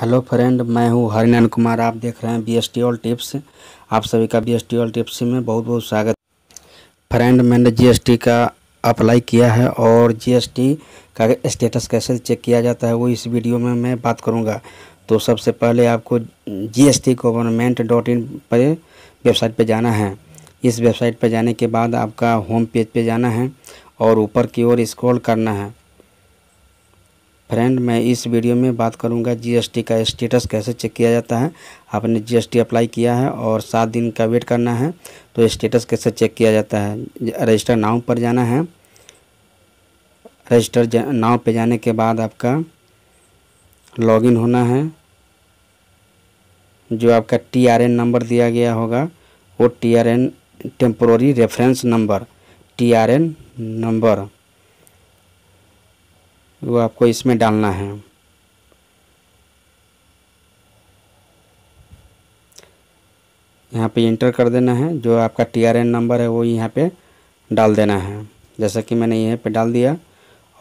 hello friend मैं हूँ हरिनन कुमार आप देख रहे हैं B S T all tips आप सभी का B S T all tips में बहुत बहुत स्वागत फ्रेंड मैंने जीएसटी का अप्लाई किया है और जीएसटी का स्टेटस कैसे चेक किया जाता है वो इस वीडियो में मैं बात करूँगा तो सबसे पहले आपको G S T government dot in पर वेबसाइट पर जाना है इस वेबसाइट पर जाने के बाद आपका होम पेज पर जाना है और ऊपर की ओर स्क्रॉल करना है फ्रेंड मैं इस वीडियो में बात करूंगा जीएसटी का स्टेटस कैसे चेक किया जाता है आपने जीएसटी अप्लाई किया है और सात दिन का वेट करना है तो स्टेटस कैसे चेक किया जाता है रजिस्टर नाव पर जाना है रजिस्टर नाव पर जाने के बाद आपका लॉगिन होना है जो आपका टीआरएन नंबर दिया गया होगा वो TRN or reference number TRN number वो आपको इसमें डालना है यहाँ पे इंटर कर देना है जो आपका टी आर एन नंबर है वो यहाँ पे डाल देना है जैसा कि मैंने यहाँ पे डाल दिया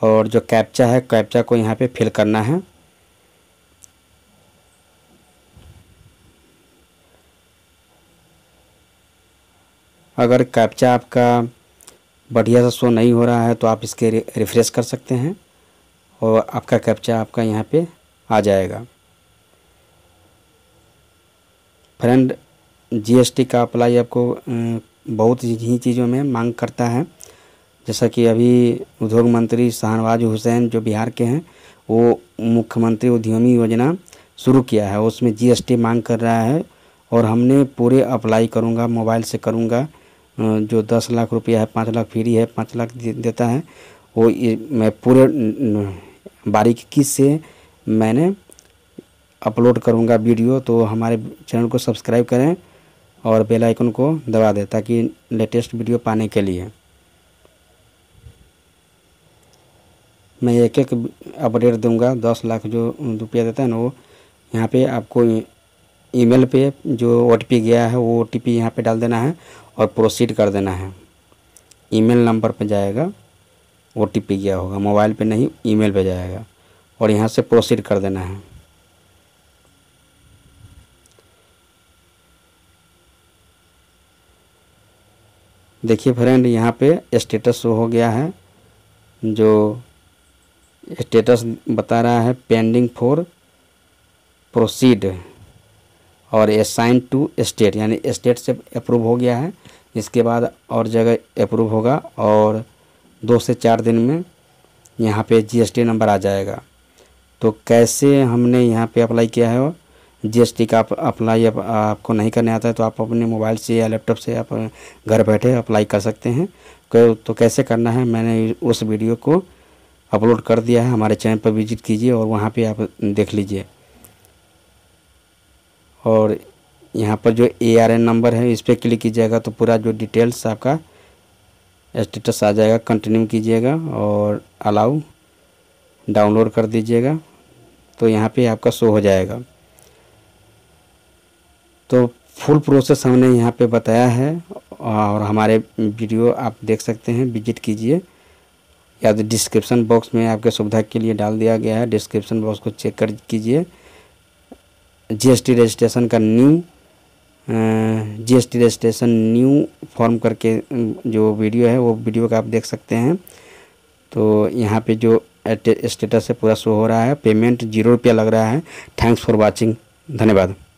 और जो कैप्चा है कैप्चा को यहाँ पे फिल करना है अगर कैप्चा आपका बढ़िया सा शो नहीं हो रहा है तो आप इसके रिफ़्रेश कर सकते हैं और आपका कैप्चा आपका यहाँ पे आ जाएगा फ्रेंड जीएसटी का अप्लाई आपको बहुत ही चीज़ों में मांग करता है जैसा कि अभी उद्योग मंत्री शाहनवाज हुसैन जो बिहार के हैं वो मुख्यमंत्री उद्यमी योजना शुरू किया है उसमें जीएसटी मांग कर रहा है और हमने पूरे अप्लाई करूँगा मोबाइल से करूँगा जो दस लाख रुपया है पाँच लाख फ्री है पाँच लाख देता है वो मैं पूरे बारीकी से मैंने अपलोड करूँगा वीडियो तो हमारे चैनल को सब्सक्राइब करें और बेल आइकन को दबा दें ताकि लेटेस्ट वीडियो पाने के लिए मैं एक एक अपडेट दूंगा दस लाख जो रुपया देता है ना वो यहाँ पे आपको ईमेल पे जो ओ गया है वो ओ टी पी यहाँ पर डाल देना है और प्रोसीड कर देना है ईमेल नंबर पर जाएगा ओ टी पी गया होगा मोबाइल पे नहीं ईमेल भेजा जाएगा और यहाँ से प्रोसीड कर देना है देखिए फ्रेंड यहाँ पे स्टेटस हो गया है जो स्टेटस बता रहा है पेंडिंग फॉर प्रोसीड और साइन टू स्टेट यानी स्टेट से अप्रूव हो गया है इसके बाद और जगह अप्रूव होगा और दो से चार दिन में यहाँ पे जीएसटी नंबर आ जाएगा तो कैसे हमने यहाँ पे अप्लाई किया है और जीएसटी का आप अप्लाई आप, आपको नहीं करने आता है तो आप अपने मोबाइल से या लैपटॉप से आप घर बैठे अप्लाई कर सकते हैं तो, तो कैसे करना है मैंने उस वीडियो को अपलोड कर दिया है हमारे चैनल पर विजिट कीजिए और वहाँ पे आप देख लीजिए और यहाँ पर जो ए आर एन नंबर है इस पर क्लिक कीजिएगा तो पूरा जो डिटेल्स आपका स्टेटस आ जाएगा कंटिन्यू कीजिएगा और अलाउ डाउनलोड कर दीजिएगा तो यहाँ पे आपका शो हो जाएगा तो फुल प्रोसेस हमने यहाँ पे बताया है और हमारे वीडियो आप देख सकते हैं विजिट कीजिए या तो डिस्क्रिप्शन बॉक्स में आपके सुविधा के लिए डाल दिया गया है डिस्क्रिप्शन बॉक्स को चेक कर कीजिए जीएसटी रजिस्ट्रेशन का new GST registration new form करके जो वीडियो है वो वीडियो का आप देख सकते हैं तो यहाँ पे जो स्टेटस है पूरा शो हो रहा है पेमेंट जीरो रुपया लग रहा है थैंक्स फॉर वाचिंग धन्यवाद